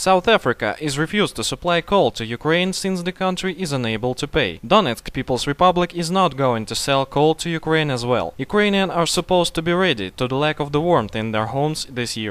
South Africa is refused to supply coal to Ukraine since the country is unable to pay. Donetsk People's Republic is not going to sell coal to Ukraine as well. Ukrainians are supposed to be ready to the lack of the warmth in their homes this year.